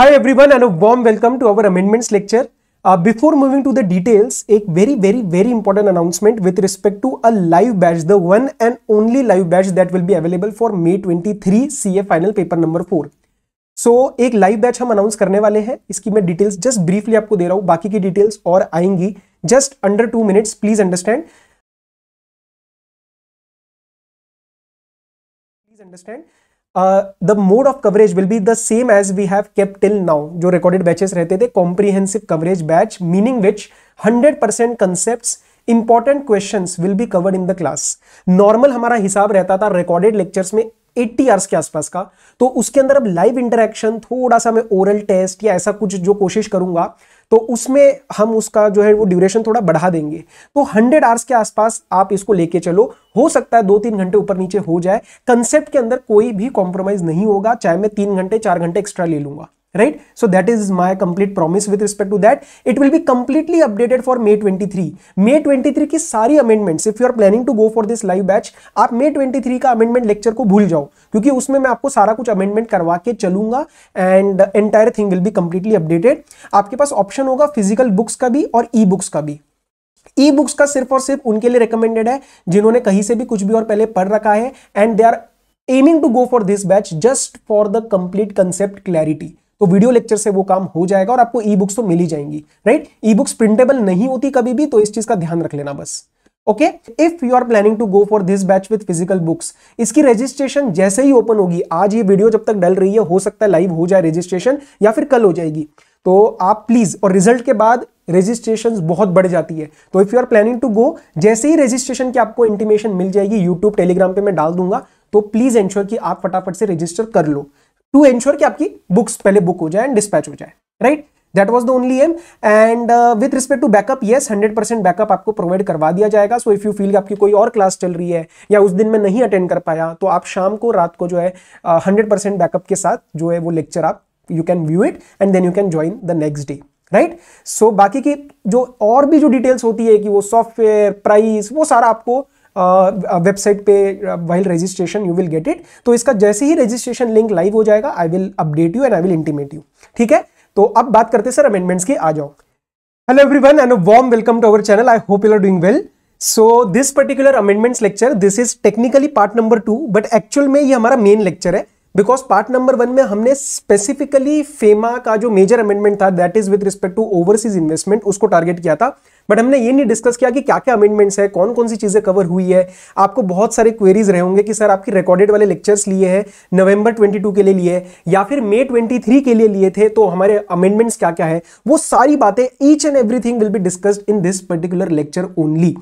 Hi everyone and a warm welcome to our amendments lecture. Uh, before moving to the details, a very very very important announcement with respect to a live batch, the one and only live batch that will be available for May 23 CA final paper number 4. So so, एक live batch हम announce करने वाले हैं इसकी मैं details just briefly आपको दे रहा हूँ बाकी की डिटेल्स और आएंगी just under two minutes please understand please understand the mode of coverage will be the same as we have kept till now जो रिकॉर्डेड बैचेस रहते थे comprehensive coverage batch meaning which 100% percent concept important question will be covered in the class normal हमारा हिसाब रहता था recorded lectures में 80 hours के आसपास का तो उसके अंदर अब लाइव इंटरेक्शन थोड़ा सा मैं ओरल टेस्ट या ऐसा कुछ जो कोशिश करूंगा तो उसमें हम उसका जो है वो ड्यूरेशन थोड़ा बढ़ा देंगे तो 100 आवर्स के आसपास आप इसको लेके चलो हो सकता है दो तीन घंटे ऊपर नीचे हो जाए कंसेप्ट के अंदर कोई भी कॉम्प्रोमाइज़ नहीं होगा चाहे मैं तीन घंटे चार घंटे एक्स्ट्रा ले लूंगा right so that is my complete promise with respect to that it will be completely updated for may 23 may 23 की सारी amendments if you are planning to go for this live batch आप may 23 का amendment lecture को भूल जाओ क्योंकि उसमें मैं आपको सारा कुछ amendment करवा के चलूंगा and the entire thing will be completely updated आपके पास option होगा physical books का भी और e-books का भी ई e बुक्स का सिर्फ और सिर्फ उनके लिए रिकमेंडेड है जिन्होंने कहीं से भी कुछ भी और पहले पढ़ रखा है and they are aiming to go for this batch just for the complete concept clarity तो वीडियो लेक्चर से वो काम हो जाएगा और आपको ई बुक्स तो मिल ही जाएंगी राइट ई बुक्स प्रिंटेबल नहीं होती कभी भी तो इस चीज का ध्यान रख लेना बस okay if you are planning to go for this batch with physical books इसकी रजिस्ट्रेशन जैसे ही ओपन होगी आज ये वीडियो जब तक डल रही है हो सकता है लाइव हो जाए रजिस्ट्रेशन या फिर कल हो जाएगी तो आप प्लीज और रिजल्ट के बाद रजिस्ट्रेशन बहुत बढ़ जाती है तो if you are planning to go जैसे ही रजिस्ट्रेशन की आपको इंटीमेशन मिल जाएगी यूट्यूब टेलीग्राम पे मैं डाल दूंगा तो प्लीज एंश्योर कि आप फटाफट से रजिस्टर कर लो टू एंश्योर की आपकी बुक्स पहले बुक हो जाए एंड डिस्पैच हो जाए right that was the only aim and with respect to backup yes hundred percent backup आपको प्रोवाइड करवा दिया जाएगा सो इफ यू फील आपकी कोई और क्लास चल रही है या उस दिन में नहीं अटेंड कर पाया तो आप शाम को रात को जो है हंड्रेड परसेंट बैकअप के साथ जो है वो लेक्चर आप you can view it and then you can join the next day right so बाकी की जो और भी जो डिटेल्स होती है कि वो सॉफ्टवेयर प्राइस वो सारा आपको वेबसाइट पे while registration you will get it तो इसका जैसे ही रजिस्ट्रेशन लिंक लाइव हो जाएगा I will update you and I will intimate you ठीक है तो अब बात करते सर अमेंडमेंट्स की आ जाओ hello everyone and warm welcome to our channel I hope you are doing well so this particular amendments lecture this is technically part number two but actual में ये हमारा मेन लेक्चर है because part number one में हमने specifically FEMA का जो major amendment था that is with respect to overseas investment उसको टारगेट किया था बट हमने ये नहीं डिस्कस किया कि क्या क्या अमेंडमेंट्स है कौन कौन सी चीज़ें कवर हुई है आपको बहुत सारे क्वेरीज रहे होंगे कि सर आपकी रिकॉर्डेड वाले लेक्चर्स लिए हैं नवंबर 22 के लिए लिए या फिर मे 23 के लिए लिए थे तो हमारे अमेंडमेंट्स क्या क्या है वो सारी बातें each and everything will be discussed in this particular lecture only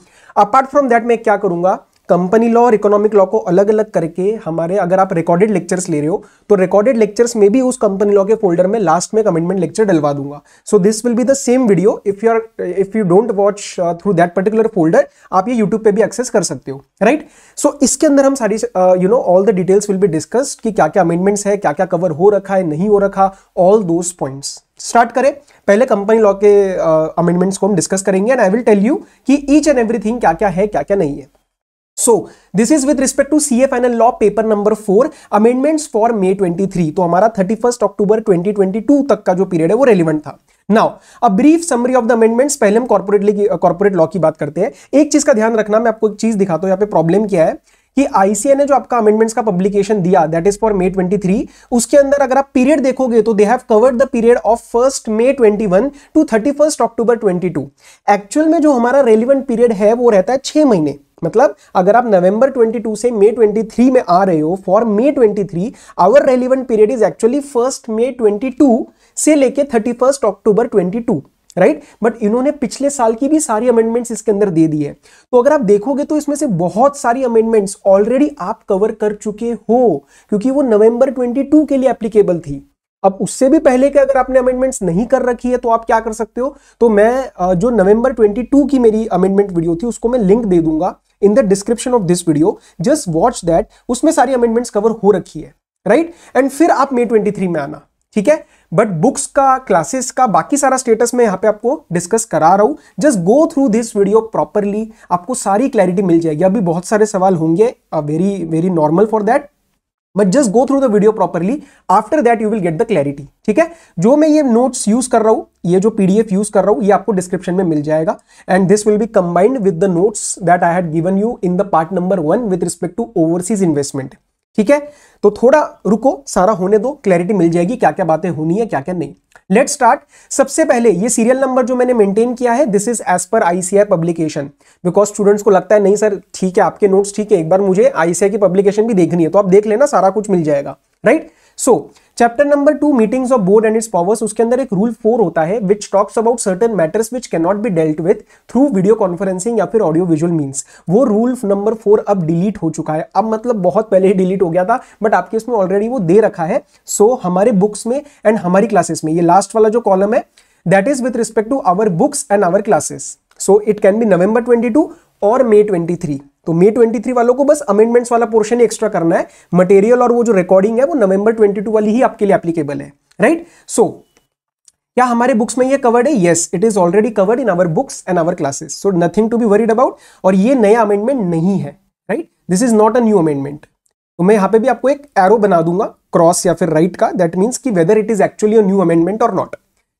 apart from that मैं क्या करूंगा कंपनी लॉ और इकोनॉमिक लॉ को अलग अलग करके हमारे अगर आप रिकॉर्डेड लेक्चर्स ले रहे हो तो रिकॉर्डेड लेक्चर्स में भी उस कंपनी लॉ के फोल्डर में लास्ट में कमिटमेंट लेक्चर डलवा दूंगा so this will be the same video if you are if you don't watch through that particular folder आप ये यूट्यूब पे भी एक्सेस कर सकते हो राइट right? सो so, इसके अंदर हम सारी you know all the details will be discussed कि क्या क्या अमेंडमेंट्स है क्या क्या कवर हो रखा है नहीं हो रखा ऑल दोज पॉइंट्स स्टार्ट करें पहले कंपनी लॉ के अमेंडमेंट्स uh, को हम डिस्कस करेंगे and I will tell you कि ईच एंड एवरीथिंग क्या क्या है क्या क्या नहीं है so this is with respect to C A final law paper number four amendments for May 23 तो हमारा 31 अक्टूबर 2022 तक का जो पीरियड है वो रेलिवेंट था now a brief summary of the amendments पहले हम कॉर्पोरेट कॉर्पोरेट लॉ की बात करते हैं एक चीज का ध्यान रखना मैं आपको एक चीज दिखाता हूं यहाँ पे प्रॉब्लम क्या है कि आईसीए ने जो आपका अमेंडमेंट्स का पब्लिकेशन दिया दैट इज फॉर मे 23 उसके अंदर अगर आप पीरियड देखोगे तो they have covered the period of first May 21 one two thirty October 22 actual में जो हमारा रेलिवेंट पीरियड है वो रहता है छह महीने मतलब अगर आप नवंबर 22 से मई 23 में आ रहे हो for May 23 our relevant period is actually first May 22 से लेके 31 अक्टूबर 22 राइट right? बट इन्होंने पिछले साल की भी सारी अमेंडमेंट्स इसके अंदर दे दी है तो अगर आप देखोगे तो इसमें से बहुत सारी अमेंडमेंट्स ऑलरेडी आप कवर कर चुके हो क्योंकि वो नवंबर 22 के लिए एप्लीकेबल थी अब उससे भी पहले के अगर आपने अमेंडमेंट्स नहीं कर रखी है तो आप क्या कर सकते हो तो मैं जो नवंबर 22 की मेरी अमेंडमेंट वीडियो थी उसको मैं लिंक दे दूंगा in the description of this video just watch that उसमें सारी अमेंडमेंट्स कवर हो रखी है राइट एंड फिर आप मे ट्वेंटी में आना ठीक है बट बुक्स का क्लासेस का बाकी सारा स्टेटस मैं यहाँ पे आपको डिस्कस करा रहा हूँ just go through this video properly आपको सारी क्लैरिटी मिल जाएगी अभी बहुत सारे सवाल होंगे very very normal for that but just go through the video properly after that you will get the clarity ठीक है जो मैं ये नोट्स यूज कर रहा हूं ये जो पीडीएफ यूज कर रहा हूं ये आपको डिस्क्रिप्शन में मिल जाएगा and this will be combined with the notes that I had given you in the part number one with respect to overseas investment ठीक है तो थोड़ा रुको सारा होने दो क्लैरिटी मिल जाएगी क्या क्या बातें होनी है क्या क्या नहीं लेट स्टार्ट सबसे पहले ये सीरियल नंबर जो मैंने मेंटेन किया है this is as per ICI publication because students को लगता है नहीं सर ठीक है आपके नोट्स ठीक है एक बार मुझे आईसीआई की पब्लिकेशन भी देखनी है तो आप देख लेना सारा कुछ मिल जाएगा right right? So so, chapter number two meetings of board and its powers उसके अंदर एक रूल फोर होता है which talks about certain matters which cannot be dealt with through video conferencing या फिर ऑडियो विजुअल मीन्स वो rule number four अब delete हो चुका है अब मतलब बहुत पहले ही डिलीट हो गया था बट आपके इसमें ऑलरेडी वो दे रखा है सो so, हमारे बुक्स में एंड हमारी क्लासेस में ये लास्ट वाला जो कॉलम है that is with respect to our books and our classes so it can be November twenty और मे ट्वेंटी तो मे 23 वालों को बस अमेंडमेंट्स वाला पोर्शन ही एक्स्ट्रा करना है मटेरियल और वो जो रिकॉर्डिंग है वो नवंबर 22 वाली ही आपके लिए एप्लीकेबल है राइट सो so, क्या हमारे बुक्स में ये कवर्ड है yes it is already covered in our books and our classes so nothing to be worried about और ये नया अमेंडमेंट नहीं है right this is not a new amendment तो मैं यहां पर भी आपको एक एरो बना दूंगा क्रॉस या फिर राइट का दैट मीन्स की whether it is actually new amendment और नॉट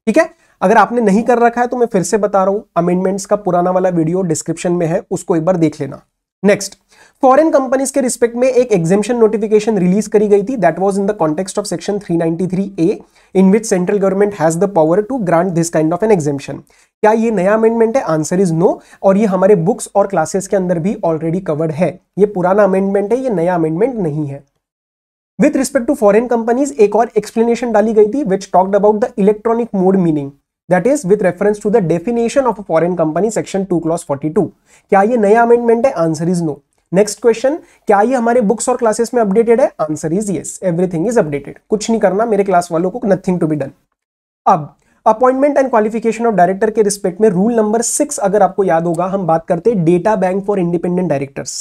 ठीक है अगर आपने नहीं कर रखा है तो मैं फिर से बता रहा हूँ अमेंडमेंट्स का पुराना वाला वीडियो डिस्क्रिप्शन में है उसको एक बार देख लेना नेक्स्ट फॉरेन कंपनीज के रिस्पेक्ट में एक एग्जेम्शन नोटिफिकेशन रिलीज करी गई थी that was in the context of section 393 A in which central government has the power to grant this kind of an exemption क्या ये नया अमेंडमेंट है आंसर इज नो और ये हमारे बुक्स और क्लासेस के अंदर भी ऑलरेडी कवर्ड है ये पुराना अमेंडमेंट है ये नया अमेंडमेंट नहीं है with respect to foreign companies एक और एक्सप्लेनेशन डाली गई थी which talked about the electronic mode meaning that is with reference to the definition of a foreign company section two clause forty two क्या ये नया अमेंडमेंट है answer is no next question क्या ये हमारे बुक्स और क्लासेस में updated है answer is yes everything is updated कुछ नहीं करना मेरे क्लास वालों को नथिंग टू बी डन अब appointment and qualification of director के रिस्पेक्ट में रूल नंबर सिक्स अगर आपको याद होगा हम बात करते हैं data bank for independent directors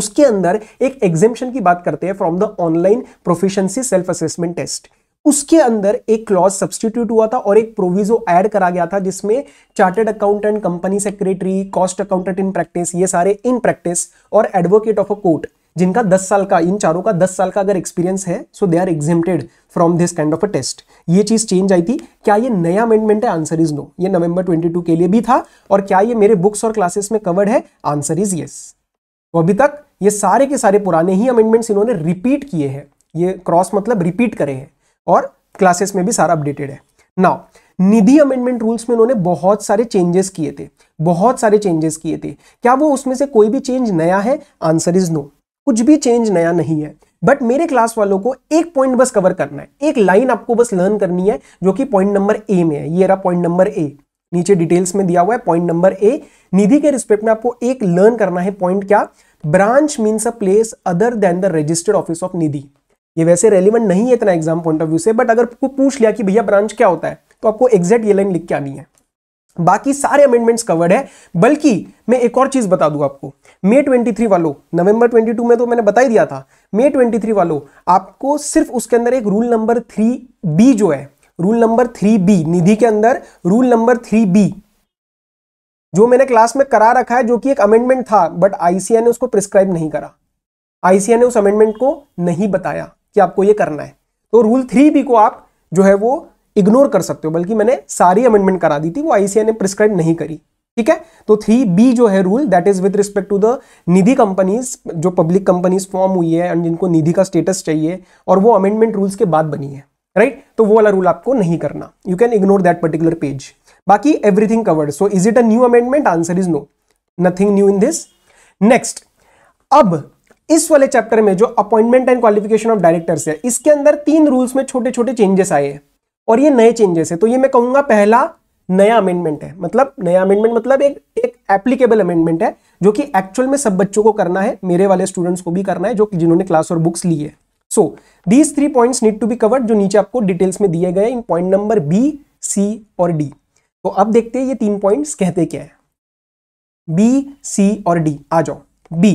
उसके अंदर एक एग्जेम्पन की बात करते हैं from the online proficiency self assessment test उसके अंदर एक क्लॉज सब्सटीट्यूट हुआ था और एक प्रोविजो ऐड करा गया था जिसमें chartered accountant company secretary cost accountant in practice ये सारे इन प्रैक्टिस और एडवोकेट ऑफ अ कोर्ट जिनका 10 साल का इन चारों का 10 साल का अगर एक्सपीरियंस है so they are exempted from this kind of a test ये चीज़ चेंज आई थी क्या ये नया अमेंडमेंट है आंसर इज नो ये नवंबर 22 के लिए भी था और क्या ये मेरे बुक्स और क्लासेस में कवर्ड है आंसर इज येस अभी तक ये सारे के सारे पुराने ही अमेंडमेंट्स इन्होंने रिपीट किए हैं ये क्रॉस मतलब रिपीट करे हैं और क्लासेस में भी सारा अपडेटेड है नाउ निधि अमेंडमेंट रूल्स में उन्होंने बहुत सारे चेंजेस किए थे बहुत सारे चेंजेस किए थे क्या वो उसमें से कोई भी चेंज नया है आंसर इज नो कुछ भी चेंज नया नहीं है बट मेरे क्लास वालों को एक पॉइंट बस कवर करना है एक लाइन आपको बस लर्न करनी है जो कि पॉइंट नंबर ए में है ये रहा पॉइंट नंबर ए नीचे डिटेल्स में दिया हुआ है पॉइंट नंबर ए निधि के रिस्पेक्ट में आपको एक लर्न करना है पॉइंट क्या branch means a place other than the registered office of Nidhi ये वैसे रेलिवेंट नहीं है इतना एग्जाम पॉइंट ऑफ व्यू से बट अगर आपको पूछ लिया कि भैया ब्रांच क्या होता है तो आपको एग्जैक्ट ये लाइन लिख के आनी है बाकी सारे अमेंडमेंट्स कवर्ड है बल्कि मैं एक और चीज बता दूं आपको मे 23 वालों नवंबर 22 में तो मैंने बता ही दिया था मे 23 वालों आपको सिर्फ उसके अंदर एक रूल नंबर थ्री बी जो है rule number three B Nidhi के अंदर रूल नंबर थ्री बी जो मैंने क्लास में करा रखा है जो कि एक अमेंडमेंट था बट आईसीआई ने उसको प्रिस्क्राइब नहीं करा आईसीआई ने उस अमेंडमेंट को नहीं बताया कि आपको ये करना है तो रूल थ्री बी को आप जो है वो इग्नोर कर सकते हो बल्कि मैंने सारी अमेंडमेंट करा दी थी वो आईसीआई ने प्रिस्क्राइब नहीं करी ठीक है तो थ्री बी जो है rule that is with respect to the Nidhi companies जो पब्लिक कंपनीज फॉर्म हुई है एंड जिनको निधि का स्टेटस चाहिए और वो अमेंडमेंट रूल्स के बाद बनी है राइट right? तो वो वाला रूल आपको नहीं करना you can ignore that particular page बाकी everything covered so is it a new amendment answer is no nothing new in this next अब इस वाले चैप्टर में जो appointment and qualification of directors है इसके अंदर तीन रूल्स में छोटे छोटे चेंजेस आए हैं और ये नए चेंजेस है तो ये मैं कहूंगा पहला नया अमेंडमेंट है मतलब नया अमेंडमेंट मतलब एक एक एप्लीकेबल अमेंडमेंट है जो कि एक्चुअल में सब बच्चों को करना है मेरे वाले स्टूडेंट्स को भी करना है जो कि जिन्होंने क्लास और बुक्स ली है so these three points need to be covered जो नीचे आपको डिटेल्स में दिए गए in point number B C और डी तो अब देखते हैं ये तीन पॉइंट्स कहते क्या है बी सी और डी आ जाओ बी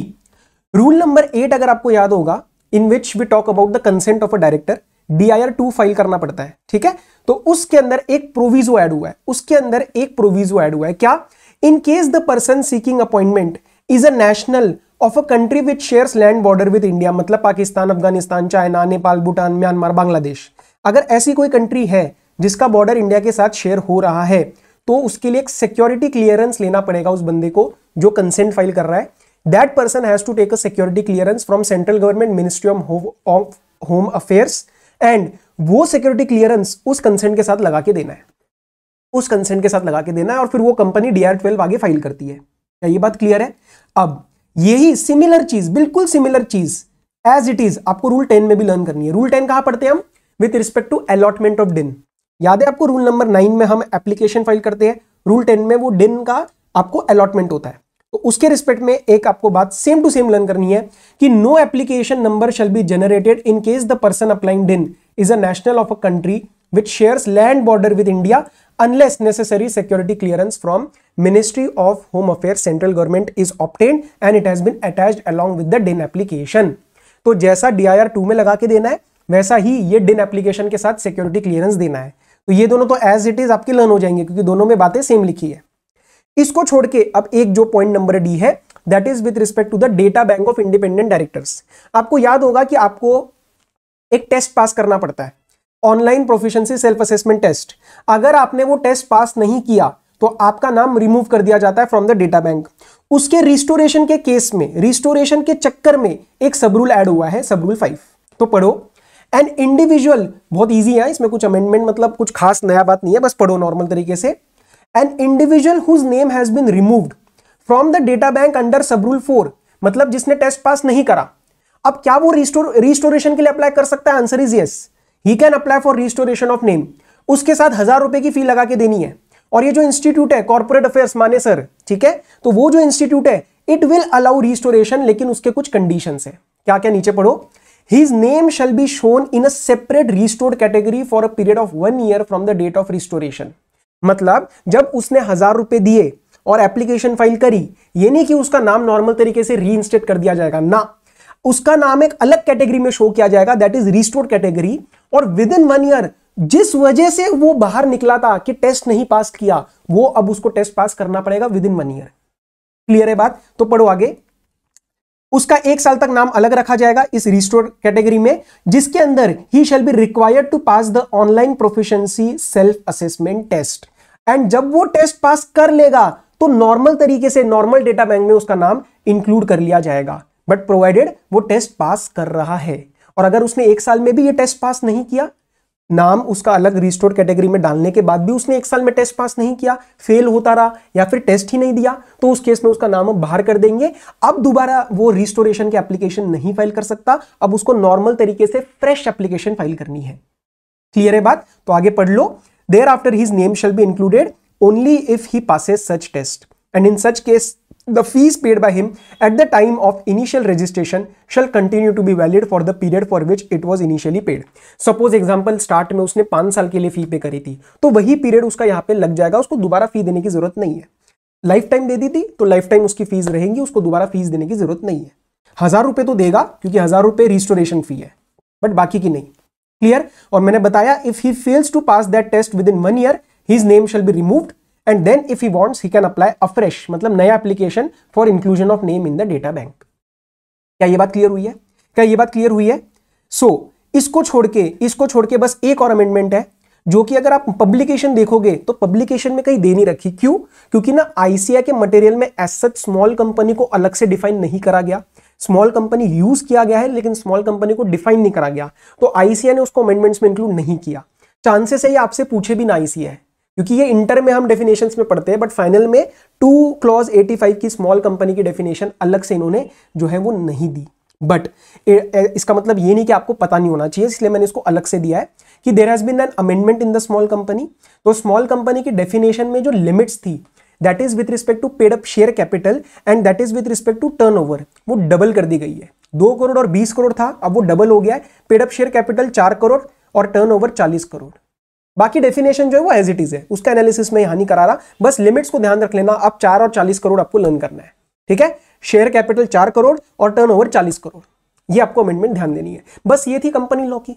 रूल नंबर एट अगर आपको याद होगा in which we talk about the consent of a director DIR two file करना पड़ता है ठीक है तो उसके अंदर एक प्रोविजो ऐड हुआ है उसके अंदर एक प्रोविजो ऐड हुआ है क्या in case the person seeking appointment is a national of a country which shares land border with India मतलब पाकिस्तान अफगानिस्तान चाइना नेपाल भूटान म्यांमार बांग्लादेश अगर ऐसी कोई कंट्री है जिसका बॉर्डर इंडिया के साथ शेयर हो रहा है तो उसके लिए एक सिक्योरिटी क्लियरेंस लेना पड़ेगा उस बंदे को जो कंसेंट फाइल कर रहा है that person has to take a security clearance from central government ministry of home affairs and वो सिक्योरिटी क्लियरेंस उस कंसेंट के साथ लगा के देना है उस कंसेंट के साथ लगा के देना है और फिर वो कंपनी डी आर ट्वेल्व आगे फाइल करती है क्या ये बात क्लियर है अब यही सिमिलर चीज बिल्कुल सिमिलर चीज एज इट इज आपको रूल टेन में भी लर्न करनी है रूल टेन कहाँ पढ़ते हैं हम with respect to allotment of DIN याद है आपको रूल नंबर नाइन में हम एप्लीकेशन फाइल करते हैं रूल टेन में वो डिन का आपको अलॉटमेंट होता है तो उसके रिस्पेक्ट में एक आपको बात सेम टू सेम लर्न करनी है कि no application number shall be generated in case the person applying DIN is a national of a country which shares land border with India unless necessary security clearance from ministry of home affair central government is obtained and it has been attach along with the DIN application तो जैसा D I R to में लगा के देना है वैसा ही ये डिन एप्लीकेशन के साथ सिक्योरिटी क्लियरेंस देना है तो ये दोनों तो एज इट इज आपकी लर्न हो जाएंगे क्योंकि दोनों में बातें सेम लिखी है इसको छोड़ के अब एक जो पॉइंट नंबर डी है that is with respect to the data bank of independent directors आपको याद होगा कि आपको एक टेस्ट पास करना पड़ता है online proficiency self assessment test अगर आपने वो टेस्ट पास नहीं किया तो आपका नाम रिमूव कर दिया जाता है फ्रॉम द डेटा बैंक उसके रिस्टोरेशन के केस में रिस्टोरेशन के चक्कर में एक सब रूल ऐड हुआ है सब रूल फाइव तो पढ़ो एंड इंडिविजुअल बहुत ईजी है इसमें कुछ अमेंडमेंट मतलब कुछ खास नया बात नहीं है बस पढ़ो नॉर्मल तरीके से an individual whose name has been removed from the data bank under sub rule four मतलब जिसने टेस्ट पास नहीं करा अब क्या वो रिस्टोर रिस्टोरेशन के लिए अप्लाई कर सकता है answer is yes he can apply for restoration of name उसके साथ हजार रुपए की फी लगा के देनी है और ये जो इंस्टीट्यूट है कॉर्पोरेट अफेयर्स माने सर ठीक है तो वो जो इंस्टीट्यूट है इट विल अलाउ रिस्टोरेशन लेकिन उसके कुछ कंडीशन है क्या क्या नीचे पढ़ो his name shall be shown in a separate restored category for a period of one year from the date of restoration मतलब जब उसने हजार रुपए दिए और एप्लीकेशन फाइल करी ये नहीं कि उसका नाम नॉर्मल तरीके से रीइंस्टेट कर दिया जाएगा ना उसका नाम एक अलग कैटेगरी में शो किया जाएगा दैट इज रिस्टोर कैटेगरी और विद इन वन ईयर जिस वजह से वो बाहर निकला था कि टेस्ट नहीं पास किया वो अब उसको टेस्ट पास करना पड़ेगा within one year clear है बात तो पढ़ो आगे उसका एक साल तक नाम अलग रखा जाएगा इस रिस्टोर कैटेगरी में जिसके अंदर he shall be required to pass the online proficiency self assessment test and जब वो टेस्ट पास कर लेगा तो नॉर्मल तरीके से नॉर्मल डेटा बैंक में उसका नाम इंक्लूड कर लिया जाएगा बट प्रोवाइडेड वो टेस्ट पास कर रहा है और अगर उसने एक साल में भी ये टेस्ट पास नहीं किया नाम उसका अलग रिस्टोर कैटेगरी में डालने के बाद भी उसने एक साल में टेस्ट पास नहीं किया फेल होता रहा या फिर टेस्ट ही नहीं दिया तो उस केस में उसका नाम हम बाहर कर देंगे अब दोबारा वो रिस्टोरेशन की एप्लीकेशन नहीं फाइल कर सकता अब उसको नॉर्मल तरीके से फ्रेश एप्लीकेशन फाइल करनी है क्लियर है बात तो आगे पढ़ लो thereafter his name shall be included only if he passes such test and in such case the fees paid by him at the time of initial registration shall continue to be valid for the period for which it was initially paid. Suppose example start में उसने पांच साल के लिए फी पे करी थी तो वही पीरियड उसका यहाँ पे लग जाएगा उसको दोबारा फी देने की जरूरत नहीं है लाइफ टाइम दे दी थी तो लाइफ टाइम उसकी फीस रहेंगी उसको दोबारा फीस देने की जरूरत नहीं है हजार रुपये तो देगा क्योंकि हजार रुपये रिस्टोरेशन फी है बट बाकी की नहीं क्लियर और मैंने बताया if he fails to pass that test within one year his name shall be removed and then if he wants he can apply afresh मतलब नया application for inclusion of name in the data bank क्या ये बात clear हुई है क्या ये बात क्लियर हुई है सो so, इसको छोड़ के इसको छोड़ के बस एक और अमेंडमेंट है जो कि अगर आप पब्लिकेशन देखोगे तो पब्लिकेशन में कहीं दे नहीं रखी क्यों क्योंकि ना आईसीआई के मटेरियल में एस सच स्मॉल कंपनी को अलग से डिफाइन नहीं करा गया स्मॉल कंपनी यूज किया गया है लेकिन स्मॉल कंपनी को डिफाइन नहीं करा गया तो आईसीआई ने उसको अमेंडमेंट्स में इंक्लूड नहीं किया चांसेस है ये आपसे पूछे भी ना आईसीआई क्योंकि ये इंटर में हम डेफिनेशन में पढ़ते हैं बट फाइनल में टू क्लॉज 85 की स्मॉल कंपनी की डेफिनेशन अलग से इन्होंने जो है वो नहीं दी बट इसका मतलब ये नहीं कि आपको पता नहीं होना चाहिए इसलिए मैंने इसको अलग से दिया है कि there has been an amendment in the small company तो स्मॉल कंपनी की डेफिनेशन में जो लिमिट्स थी that is with respect to paid up share capital and that is with respect to turn वो डबल कर दी गई है दो करोड़ और बीस करोड़ था अब वो डबल हो गया है पेड अप शेयर कैपिटल चार करोड़ और टर्न ओवर चालीस करोड़ बाकी डेफिनेशन जो है वो एज इट इज है उसका एनालिसिस में यहां नहीं करा रहा बस लिमिट्स को ध्यान रख लेना आप चार और चालीस करोड़ आपको लर्न करना है ठीक है शेयर कैपिटल चार करोड़ और टर्न ओवर चालीस करोड़ ये आपको अमेंडमेंट ध्यान देनी है बस ये थी कंपनी लॉ की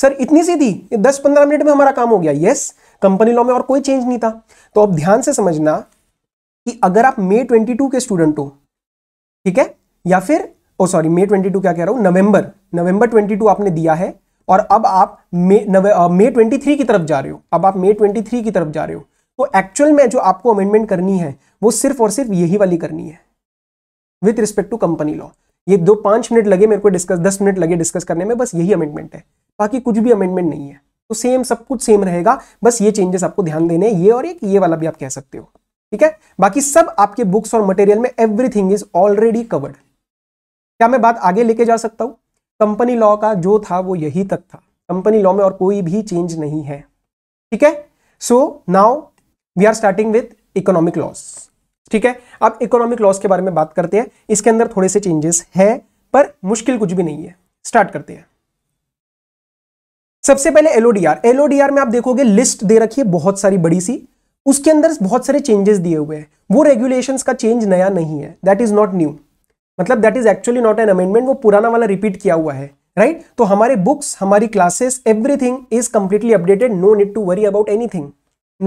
सर इतनी सी थी दस पंद्रह मिनट में हमारा काम हो गया यस कंपनी लॉ में और कोई चेंज नहीं था तो अब ध्यान से समझना कि अगर आप मे ट्वेंटी के स्टूडेंट हो ठीक है या फिर ओ सॉरी मे ट्वेंटी क्या कह रहा हूं नवंबर नवंबर ट्वेंटी आपने दिया है और अब आप मे मे ट्वेंटी थ्री की तरफ जा रहे हो अब आप मे ट्वेंटी थ्री की तरफ जा रहे हो तो एक्चुअल में जो आपको अमेंडमेंट करनी है वो सिर्फ और सिर्फ यही वाली करनी है with respect to company law ये दो पांच मिनट लगे मेरे को डिस्कस दस मिनट लगे डिस्कस करने में बस यही अमेंडमेंट है बाकी कुछ भी अमेंडमेंट नहीं है तो सेम सब कुछ सेम रहेगा बस ये चेंजेस आपको ध्यान देने ये और एक ये वाला भी आप कह सकते हो ठीक है बाकी सब आपके बुक्स और मटेरियल में एवरीथिंग इज ऑलरेडी कवर्ड क्या मैं बात आगे लेके जा सकता हूं कंपनी लॉ का जो था वो यही तक था कंपनी लॉ में और कोई भी चेंज नहीं है ठीक है so now we are starting with economic laws ठीक है अब इकोनॉमिक लॉस के बारे में बात करते हैं इसके अंदर थोड़े से चेंजेस है पर मुश्किल कुछ भी नहीं है स्टार्ट करते हैं सबसे पहले एलओडीआर एलओडीआर में आप देखोगे लिस्ट दे रखी है बहुत सारी बड़ी सी उसके अंदर बहुत सारे चेंजेस दिए हुए हैं वो रेगुलेशंस का चेंज नया नहीं है दैट इज नॉट न्यू मतलब that is actually not an amendment वो पुराना वाला रिपीट किया हुआ है राइट right? तो हमारे बुक्स हमारी classes everything is completely updated no need to worry about anything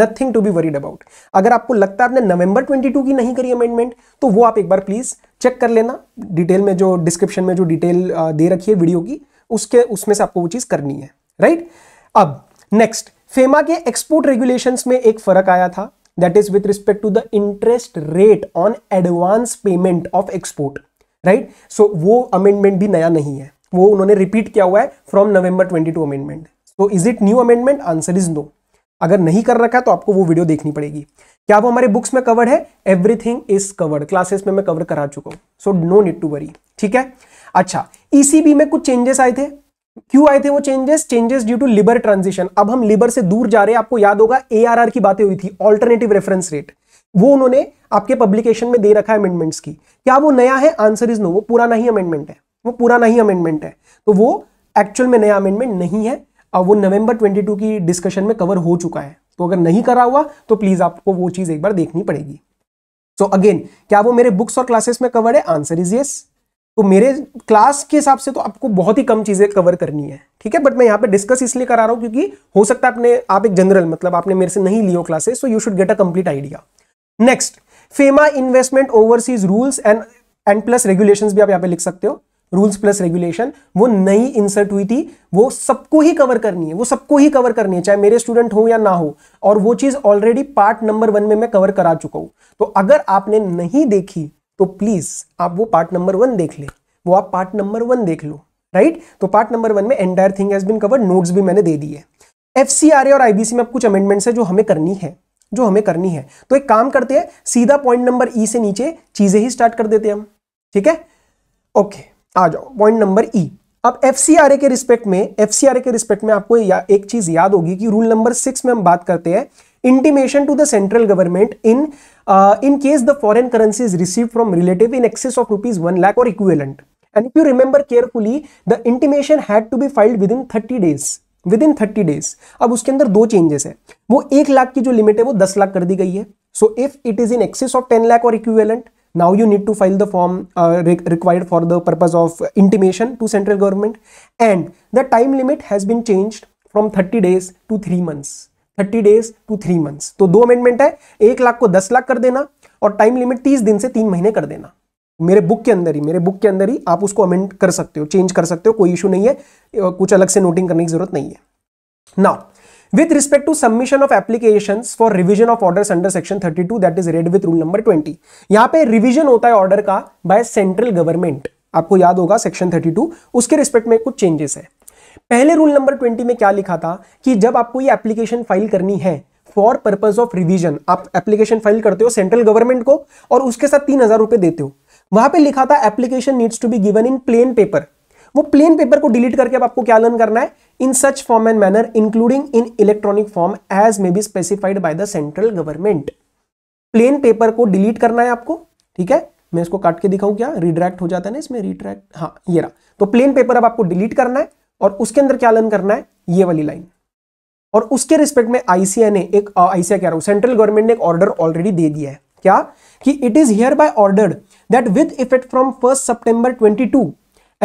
nothing to be worried about अगर आपको लगता है आपने नवंबर 22 की नहीं करी अमेंडमेंट तो वो आप एक बार प्लीज चेक कर लेना डिटेल में जो डिस्क्रिप्शन में जो डिटेल दे रखी है वीडियो की उसके उसमें से आपको वो चीज करनी है राइट right? अब नेक्स्ट फेमा के एक्सपोर्ट रेगुलेशन में एक फर्क आया था that is with respect to the interest rate on advance payment of export right so वो अमेंडमेंट भी नया नहीं है वो उन्होंने रिपीट किया हुआ है from November 22 amendment so is it new amendment answer is no अगर नहीं कर रखा तो आपको वो वीडियो देखनी पड़ेगी क्या वो हमारे बुक्स में कवर्ड है एवरीथिंग इज कवर्ड क्लासेस में मैं कवर करा चुका हूँ so no need to worry ठीक है अच्छा ईसीबी e में कुछ चेंजेस आए थे क्यों आए थे वो changes changes due to LIBOR transition अब हम लिबर से दूर जा रहे हैं आपको याद होगा एआरआर की बातें हुई थी ऑल्टरनेटिव रेफरेंस रेट वो उन्होंने आपके पब्लिकेशन में दे रखा है अमेंडमेंट्स की क्या वो नया है आंसर इज नो वो पुराना ही अमेंडमेंट है वो पुराना ही अमेंडमेंट है तो वो एक्चुअल में नया अमेंडमेंट नहीं है और वो नवंबर 22 की डिस्कशन में कवर हो चुका है तो अगर नहीं करा हुआ तो प्लीज आपको वो चीज एक बार देखनी पड़ेगी सो so अगेन क्या वो मेरे बुक्स और क्लासेस में कवर है आंसर इज येस तो मेरे क्लास के हिसाब से तो आपको बहुत ही कम चीजें कवर करनी है ठीक है बट मैं यहाँ पे डिस्कस इसलिए करा रहा हूँ क्योंकि हो सकता है आपने आप एक जनरल मतलब आपने मेरे से नहीं लियो classes so you should get a complete idea next FEMA investment overseas rules and and plus regulation भी आप यहां पे लिख सकते हो रूल्स प्लस रेगुलेशन वो नई इंसर्ट हुई थी वो सबको ही कवर करनी है वो सबको ही कवर करनी है चाहे मेरे स्टूडेंट हो या ना हो और वो चीज ऑलरेडी पार्ट नंबर वन में मैं कवर करा चुका हूं तो अगर आपने नहीं देखी तो प्लीज आप वो पार्ट नंबर वन देख ले वो आप पार्ट नंबर वन देख लो राइट तो पार्ट नंबर वन में entire thing has been cover notes भी मैंने दे दिए एफ और आईबीसी में कुछ अमेंडमेंट्स है जो हमें करनी है जो हमें करनी है तो एक काम करते हैं सीधा पॉइंट नंबर ई से नीचे चीजें ही स्टार्ट कर देते हैं हम ठीक है ओके आ जाओ पॉइंट नंबर ई अब एफ सी आर ए के रिस्पेक्ट में एफ सी आर ए के रिस्पेक्ट में आपको या, एक चीज याद होगी कि रूल नंबर सिक्स में हम बात करते हैं intimation to the central government in in case the foreign currency is receive from relative in excess of rupees one lakh और equivalent and if you remember carefully the intimation had to be filed within thirty days within thirty days अब उसके अंदर दो changes है वो एक लाख की जो लिमिट है वो दस लाख कर दी गई है so if it is in excess of ten lakh और equivalent now you need to file the form required for the purpose of intimation to central government and the time limit has been change from thirty days to three months thirty days to three months तो दो amendment है एक लाख को दस लाख कर देना और time limit तीस दिन से तीन महीने कर देना मेरे बुक के अंदर ही मेरे बुक के अंदर ही आप उसको अमेंड कर सकते हो चेंज कर सकते हो कोई इशू नहीं है कुछ अलग से नोटिंग करने की जरूरत नहीं है now respect to submission of application for revision of order under section thirty two that is read with rule number twenty यहां पर रिविजन होता है ऑर्डर का बाय सेंट्रल गवर्नमेंट आपको याद होगा सेक्शन थर्टी टू उसके रिस्पेक्ट में कुछ चेंजेस है पहले रूल नंबर ट्वेंटी में क्या लिखा था कि जब आपको ये एप्लीकेशन फाइल करनी है फॉर पर्पज ऑफ रिविजन आप एप्लीकेशन फाइल करते हो सेंट्रल गवर्नमेंट को और उसके साथ तीन हजार रुपए देते हो वहां पे लिखा था application needs to be given in plain paper वो प्लेन पेपर को डिलीट करके अब आपको क्या लर्न करना है in such form and manner including in electronic form as may be specified by the central government plain paper को delete करना है आपको ठीक है मैं इसको काट के दिखाऊं क्या रिड्रैक्ट हो जाता है ना इसमें रिट्रैक्ट हाँ ये रहा तो प्लेन पेपर अब आपको डिलीट करना है और उसके अंदर क्या लर्न करना है ये वाली लाइन और उसके रिस्पेक्ट में आईसीए ने एक आईसीए कह रहा हूं सेंट्रल गवर्नमेंट ने एक ऑर्डर ऑलरेडी दे दिया है क्या कि it is here by order that with effect from first September 22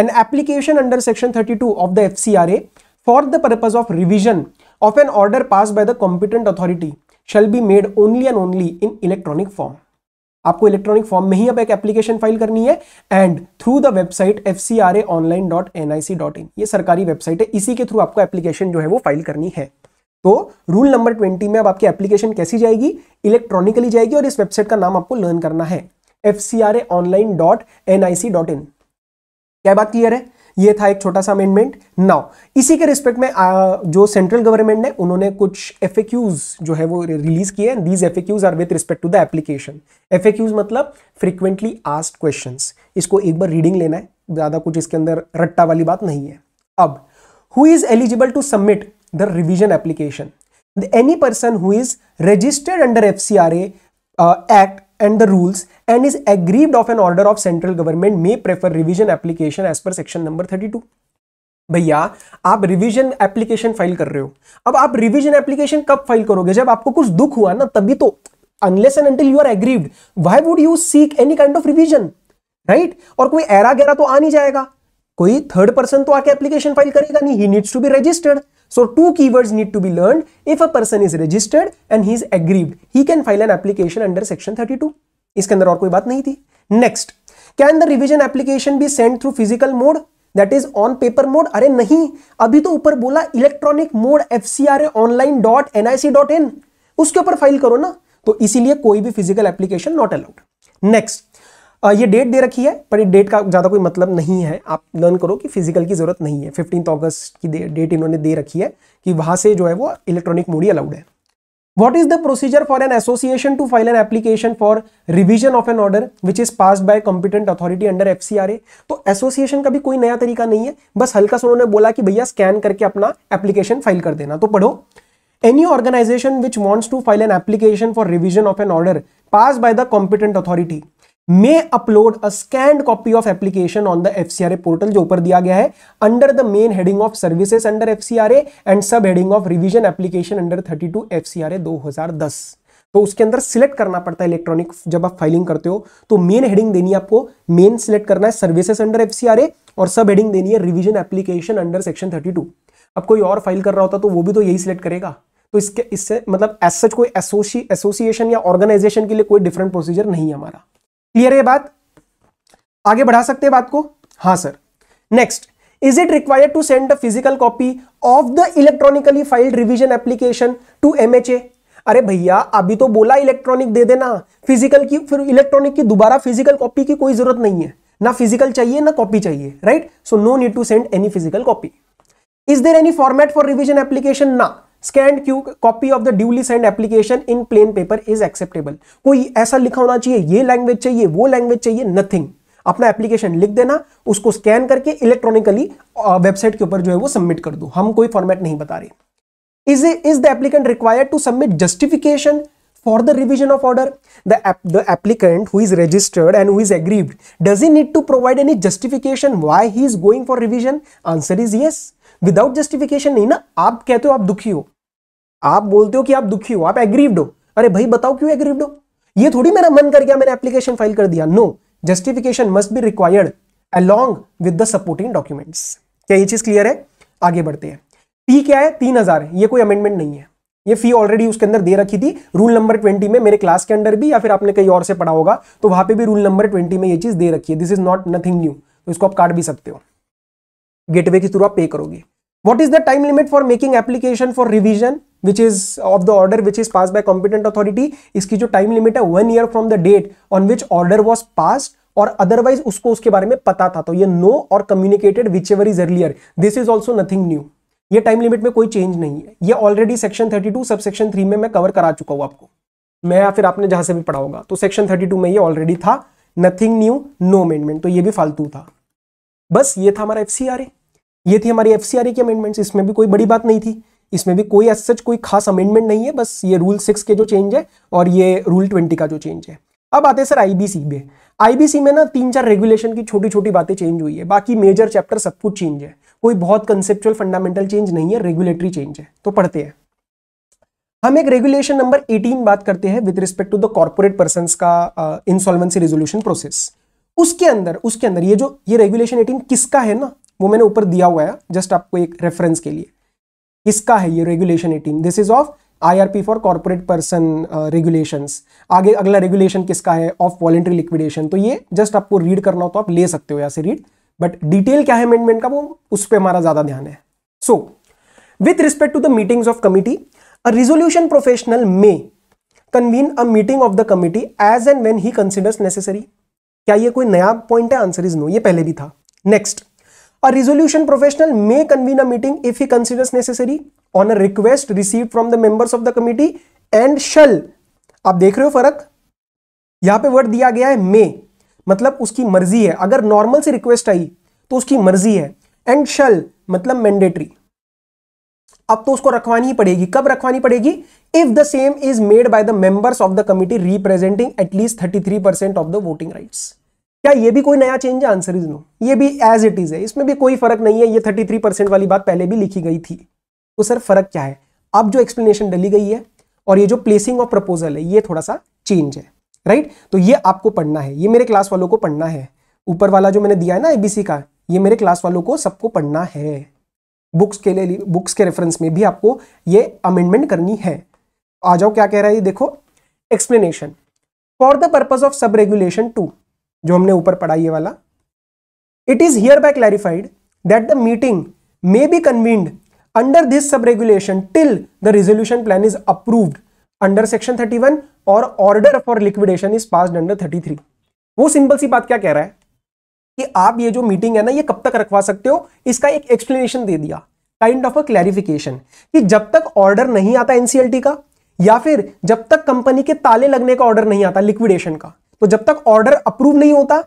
an application under section 32 of the fcra for the purpose of revision of an order pass by the competent authority shall be made only and only in electronic form आपको electronic form में ही अब एक application file करनी है and through the website F C R A online dot N I C dot in ये सरकारी website है इसी के थ्रू आपको एप्लीकेशन जो है वो फाइल करनी है तो रूल नंबर ट्वेंटी में अब आपकी एप्लीकेशन कैसी जाएगी इलेक्ट्रॉनिकली जाएगी और इस वेबसाइट का नाम आपको लर्न करना है F C R A dot N I C dot in क्या बात क्लियर है ये था एक छोटा सा अमेंडमेंट नाउ इसी के रिस्पेक्ट में आ, जो सेंट्रल गवर्नमेंट ने उन्होंने कुछ एफ जो है वो रिलीज किए हैं these F R with respect to the application F मतलब फ्रीक्वेंटली आस्ट क्वेश्चन इसको एक बार रीडिंग लेना है ज़्यादा कुछ इसके अंदर रट्टा वाली बात नहीं है अब who is eligible to submit the revision application. the Any person who is registered under FCRA uh, Act and the rules and is aggrieved of an order of central government may prefer revision application as per section number 32. भैया आप revision application file कर रहे हो अब आप revision application कब file करोगे जब आपको कुछ दुख हुआ ना तभी तो unless and until you are aggrieved why would you seek any kind of revision right और कोई एरा गैरा तो आ नहीं जाएगा कोई थर्ड पर्सन तो आके एप्लीकेशन फाइल करेगा नहीं ही needs to be registered So two keywords need to be learned. If a person is registered and he is aggrieved, he can file an application under section 32. इसके अंदर और कोई बात नहीं थी next can the revision application be send through physical mode that is on paper mode अरे नहीं अभी तो ऊपर बोला electronic mode F C R online dot N I C dot in उसके ऊपर फाइल करो ना तो इसीलिए कोई भी physical application not allowed next ये डेट दे रखी है पर ये डेट का ज़्यादा कोई मतलब नहीं है आप लर्न करो कि फिजिकल की ज़रूरत नहीं है फिफ्टीन अगस्त की डेट इन्होंने दे रखी है कि वहाँ से जो है वो इलेक्ट्रॉनिक मोड ही अलाउड है procedure for an association to file an application for revision of an order which is pass by competent authority under F C R A तो एसोसिएशन का भी कोई नया तरीका नहीं है बस हल्का सा उन्होंने बोला कि भैया स्कैन करके अपना एप्लीकेशन फाइल कर देना तो पढ़ो any organisation which wants to file an application for revision of an order pass by the competent authority may upload a scanned copy of application on the F C R A portal जो ऊपर दिया गया है under the main heading of services under F C R A and sub heading of revision application under thirty two F C R A दो हजार दस तो उसके अंदर सिलेक्ट करना पड़ता है इलेक्ट्रॉनिक जब आप फाइलिंग करते हो तो मेन हेडिंग देनी है आपको मेन सिलेक्ट करना है services under F C R A और सब हेडिंग देनी है revision application under section thirty two अब कोई और फाइल कर रहा होता तो वो भी तो यही सिलेक्ट करेगा तो इसके इससे मतलब एज सच कोई एसोसिएशन या ऑर्गेनाइजेशन के लिए कोई डिफरेंट प्रोसीजर नहीं है हमारा क्लियर है बात आगे बढ़ा सकते हैं बात को हाँ sir next is it required to send a physical copy of the electronically filed revision application to M अरे भैया अभी तो बोला इलेक्ट्रॉनिक दे देना फिजिकल की फिर इलेक्ट्रॉनिक की दोबारा फिजिकल कॉपी की कोई जरूरत नहीं है ना फिजिकल चाहिए ना कॉपी चाहिए right so no need to send any physical copy is there any format for revision application ना scanned Q copy of the duly send application in plain paper is acceptable कोई ऐसा लिखा होना चाहिए ये लैंग्वेज चाहिए वो लैंग्वेज चाहिए नथिंग अपना एप्लीकेशन लिख देना उसको स्कैन करके इलेक्ट्रॉनिकली वेबसाइट के ऊपर जो है वो सबमिट कर दो हम कोई फॉर्मेट नहीं बता रहे is is the applicant required to submit justification for the revision of order applicant app registered and who is registered and who is aggrieved does he need to provide any justification why he is going without justification नहीं ना आप कहते हो आप दुखी हो आप बोलते हो कि आप दुखी हो आप एग्रीव्ड हो अरे भाई बताओ क्यों एग्रीव्ड हो ये थोड़ी मेरा मन कर गया मैंने एप्लीकेशन फाइल कर दिया no justification must be required along with the supporting documents क्या ये चीज क्लियर है आगे बढ़ते हैं फी क्या है तीन हजार है ये कोई अमेंडमेंट नहीं है ये फी ऑलरेडी उसके अंदर दे रखी थी रूल नंबर ट्वेंटी में मेरे क्लास के अंदर भी या फिर आपने कहीं और से पढ़ा होगा तो वहां पे भी रूल नंबर ट्वेंटी में ये चीज दे रखी है this is not nothing new तो इसको आप काट भी सकते हो गेटवे के थ्रू आप पे करोगे what is the time limit for making application for revision which is of the order which is pass by competent authority इसकी जो टाइम लिमिट है one year from the date on which order was passed or otherwise उसको उसके बारे में पता था तो ये नो or communicated whichever is earlier this is also nothing new ये टाइम लिमिट में कोई चेंज नहीं है ये already section 32 to sub section three में मैं कवर करा चुका हूं आपको मैं या फिर आपने जहां से भी पढ़ा होगा तो सेक्शन 32 में ये ऑलरेडी था नथिंग न्यू नो अमेंडमेंट तो ये भी फालतू था बस ये था हमारा एफ सी आर ए ये थी हमारी एफ e की अमेंडमेंट्स इसमें भी कोई बड़ी बात नहीं थी इसमें भी कोई एस सच कोई खास अमेंडमेंट नहीं है बस ये रूल सिक्स के जो चेंज है और ये रूल ट्वेंटी का जो चेंज है अब आते हैं सर आईबीसी में आईबीसी में ना तीन चार रेगुलेशन की छोटी छोटी बातें चेंज हुई है बाकी मेजर चैप्टर सब कुछ चेंज है कोई बहुत कंसेप्चुअल फंडामेंटल चेंज नहीं है रेगुलेटरी चेंज है तो पढ़ते हैं हम एक रेगुलेशन नंबर 18 बात करते हैं with respect to the corporate person का इंसॉल्वेंसी रेजोल्यूशन प्रोसेस उसके अंदर उसके अंदर ये जो ये रेगुलेशन 18 किसका है ना वो मैंने ऊपर दिया हुआ है जस्ट आपको एक रेफरेंस के लिए इसका है ये regulation eighteen this is of IRP for corporate person regulations आगे अगला रेगुलेशन किसका है ऑफ वॉलेंट्री लिक्विडेशन तो ये जस्ट आपको रीड करना हो तो आप ले सकते हो यहाँ से रीड बट डिटेल क्या है अमेंडमेंट का वो उस पर हमारा ज़्यादा ध्यान है so with respect to the meetings of committee a resolution professional may convene a meeting of the committee as and when he considers necessary क्या ये कोई नया पॉइंट है आंसर इज नो ये पहले भी था next A resolution professional may convene a meeting if he considers necessary on a request received from the members of the committee and shall. आप देख रहे हो फर्क यहां पे वर्ड दिया गया है मे मतलब उसकी मर्जी है अगर नॉर्मल से रिक्वेस्ट आई तो उसकी मर्जी है एंड शल मतलब मैंडेटरी अब तो उसको रखवानी ही पड़ेगी कब रखवानी पड़ेगी if the same is made by the members of the committee representing at least 33 percent of the voting rights क्या ये भी कोई नया चेंज है आंसर इज नो ये भी एज इट इज है इसमें भी कोई फर्क नहीं है ये 33 परसेंट वाली बात पहले भी लिखी गई थी तो सर फर्क क्या है अब जो एक्सप्लेनेशन डली गई है और ये जो प्लेसिंग ऑफ प्रपोजल है ये थोड़ा सा चेंज है राइट तो ये आपको पढ़ना है ये मेरे क्लास वालों को पढ़ना है ऊपर वाला जो मैंने दिया है ना एबीसी का ये मेरे क्लास वालों को सबको पढ़ना है बुक्स के लिए बुक्स के रेफरेंस में भी आपको ये अमेंडमेंट करनी है आ जाओ क्या कह रहा है ये देखो explanation for the purpose of sub regulation two जो हमने ऊपर पढ़ाई ये वाला it is here by clarified that the meeting may be convened under this sub regulation till the resolution plan is approved under section 31 or order for liquidation is pass under 33 वो simple सी बात क्या कह रहा है कि आप ये जो मीटिंग है ना ये कब तक रखवा सकते हो इसका एक एक्सप्लेनेशन दे दिया काइंड ऑफ अ क्लैरिफिकेशन कि जब तक ऑर्डर नहीं आता एनसीएलटी का या फिर जब तक कंपनी के ताले लगने का ऑर्डर नहीं आता लिक्विडेशन का तो जब तक ऑर्डर अप्रूव नहीं होता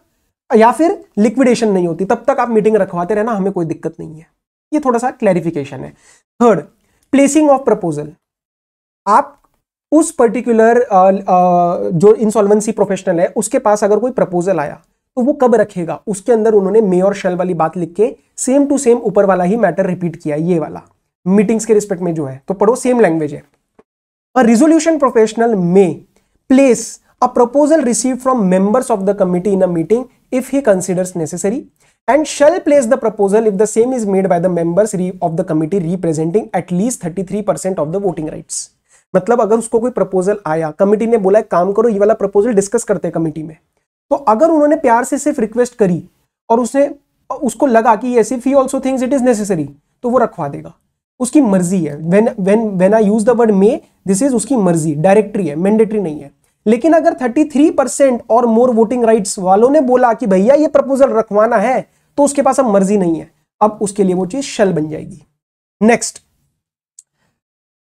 या फिर लिक्विडेशन नहीं होती तब तक आप मीटिंग रखवाते रहना हमें कोई दिक्कत नहीं है ये थोड़ा सा क्लैरिफिकेशन है थर्ड प्लेसिंग ऑफ प्रपोजल आप उस पर्टिकुलर जो इंसॉल्वेंसी प्रोफेशनल है उसके पास अगर कोई प्रपोजल आया तो वो कब रखेगा उसके अंदर उन्होंने मे और शेल वाली बात लिख के सेम टू सेम ऊपर वाला ही मैटर रिपीट किया ये वाला मीटिंग्स के रिस्पेक्ट में जो है तो पढ़ो सेम लैंग्वेज है रिजोल्यूशन प्रोफेशनल में place a proposal received from members of the committee in a meeting if he considers necessary and shall place the proposal if the same is made by the members of the committee representing at least 33% of the voting rights मतलब अगर उसको कोई proposal आया committee ने बोला काम करो ये वाला प्रपोजल डिस्कस करते हैं कमिटी में तो अगर उन्होंने प्यार से सिर्फ रिक्वेस्ट करी और उसने उसको लगा कि yes if he also thinks it is necessary तो वो रखवा देगा उसकी मर्जी है when when when I use the word may this is उसकी मर्जी डायरेक्टरी है मैंडेटरी नहीं है लेकिन अगर 33 परसेंट और मोर वोटिंग राइट्स वालों ने बोला कि भैया ये प्रपोजल रखवाना है तो उसके पास अब मर्जी नहीं है अब उसके लिए वो चीज शल बन जाएगी next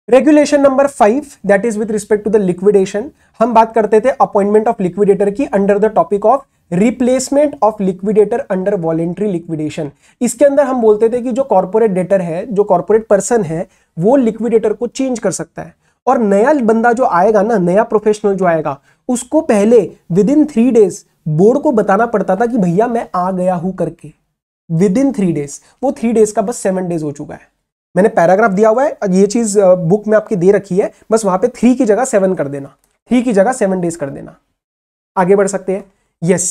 regulation number five that is with respect to the liquidation हम बात करते थे अपॉइंटमेंट ऑफ लिक्विडेटर की under the topic of replacement of liquidator under voluntary liquidation इसके अंदर हम बोलते थे कि जो कॉर्पोरेट डेटर है जो कॉर्पोरेट पर्सन है वो लिक्विडेटर को चेंज कर सकता है और नया बंदा जो आएगा ना नया प्रोफेशनल जो आएगा उसको पहले within three days board को बताना पड़ता था कि भैया मैं आ गया हूं करके विद इन थ्री डेज वो थ्री डेज का बस सेवन डेज हो चुका है मैंने पैराग्राफ दिया हुआ है ये चीज बुक में आपकी दे रखी है बस वहां पे थ्री की जगह सेवन कर देना थ्री की जगह सेवन डेज कर देना आगे बढ़ सकते हैं yes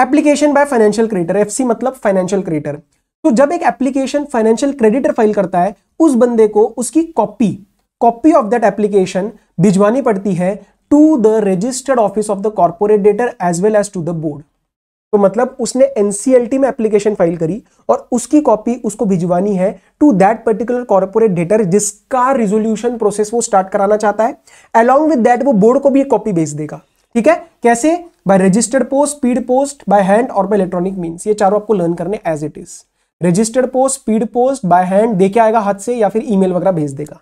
application by financial creditor FC मतलब फाइनेंशियल क्रिएटर तो जब एक एप्लीकेशन फाइनेंशियल क्रेडिटर फाइल करता है उस बंदे को उसकी copy copy of that application भिजवानी पड़ती है to the registered office of the corporate debtor as well as to the board तो मतलब उसने एनसीएलटी में एप्लीकेशन फाइल करी और उसकी कॉपी उसको भिजवानी है to that particular corporate debtor जिसका रिजोल्यूशन प्रोसेस वो स्टार्ट कराना चाहता है अलॉन्ग विद दैट वो बोर्ड को भी एक कॉपी भेज देगा ठीक है कैसे by registered post speed post by hand or by electronic means ये चारों आपको लर्न करने as it is registered post speed post by hand दे के आएगा हाथ से या फिर ईमेल वगैरह भेज देगा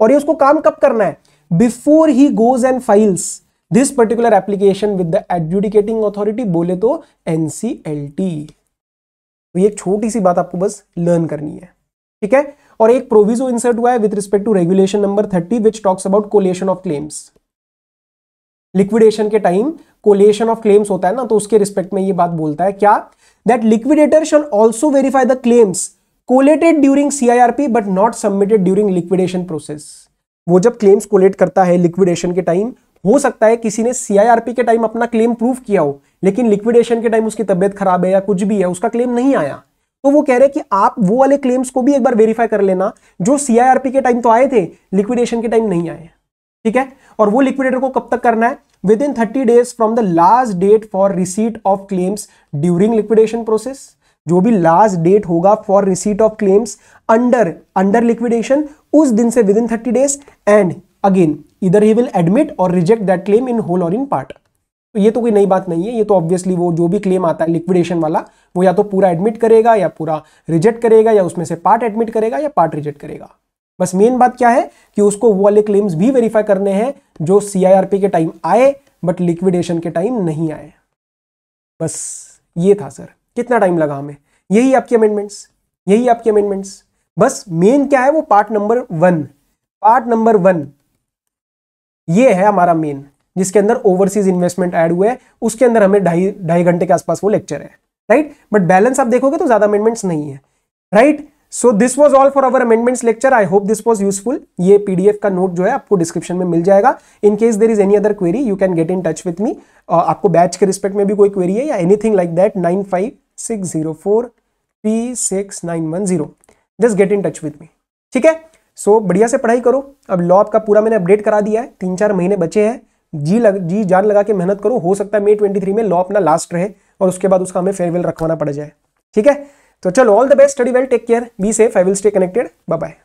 और ये उसको काम कब करना है before he goes and files this particular application with the adjudicating authority बोले तो एनसीएलटी तो ये एक छोटी सी बात आपको बस लर्न करनी है ठीक है और एक प्रोविजो इंसर्ट हुआ है with respect to regulation number thirty which talks about collation of claims liquidation के टाइम कोलेशन ऑफ क्लेम्स होता है ना तो उसके रिस्पेक्ट में ये बात बोलता है क्या that liquidator shall also verify the claims collated during CIRP but not submitted during liquidation process वो जब क्लेम्स कोलेट करता है लिक्विडेशन के टाइम हो सकता है किसी ने सीआईआरपी के टाइम अपना क्लेम प्रूव किया हो लेकिन लिक्विडेशन के टाइम उसकी तबियत खराब है या कुछ भी है उसका क्लेम नहीं आया तो वो कह रहे कि आप वो वाले क्लेम्स को भी एक बार वेरीफाई कर लेना जो सीआईआरपी के टाइम तो आए थे लिक्विडेशन के टाइम नहीं आए ठीक है और वो लिक्विडेटर को कब तक करना है within thirty days from the last date for receipt of claims during liquidation process जो भी लास्ट डेट होगा for receipt of claims under under liquidation उस दिन से within thirty days and again इधर he will admit or reject that claim in whole or in part तो ये तो कोई नई बात नहीं है ये तो ऑब्वियसली वो जो भी क्लेम आता है लिक्विडेशन वाला वो या तो पूरा एडमिट करेगा या पूरा रिजेक्ट करेगा या उसमें से पार्ट एडमिट करेगा या पार्ट रिजेक्ट करेगा बस मेन बात क्या है कि उसको वो वाले क्लेम्स भी वेरीफाई करने हैं जो सीआईआरपी के टाइम आए बट लिक्विडेशन के टाइम नहीं आए बस ये था सर कितना टाइम लगा हमें यही आपकी अमेंडमेंट्स यही आपकी अमेंडमेंट्स बस मेन क्या है वो part number one part number one ये है हमारा मेन जिसके अंदर ओवरसीज इन्वेस्टमेंट ऐड हुए हैं उसके अंदर हमें ढाई ढाई घंटे के आसपास वो लेक्चर है राइट बट बैलेंस आप देखोगे तो ज्यादा अमेंडमेंट्स नहीं है right so this was all for our amendments lecture I hope this was useful ये पीडीएफ का नोट जो है आपको डिस्क्रिप्शन में मिल जाएगा in case there is any other query you can get in touch with me आपको batch के रिस्पेक्ट में भी कोई क्वेरी है या anything like that nine five 6043691 just get in touch with me ठीक है सो so, बढ़िया से पढ़ाई करो अब लॉ आपका पूरा मैंने अपडेट करा दिया है तीन चार महीने बचे हैं जी लग जी जान लगा के मेहनत करो हो सकता है मे ट्वेंटी थ्री में लॉ अपना लास्ट रहे और उसके बाद उसका हमें फेयरवेल रखवाना पड़ जाए ठीक है तो चलो all the best study well take care be safe I will stay connected bye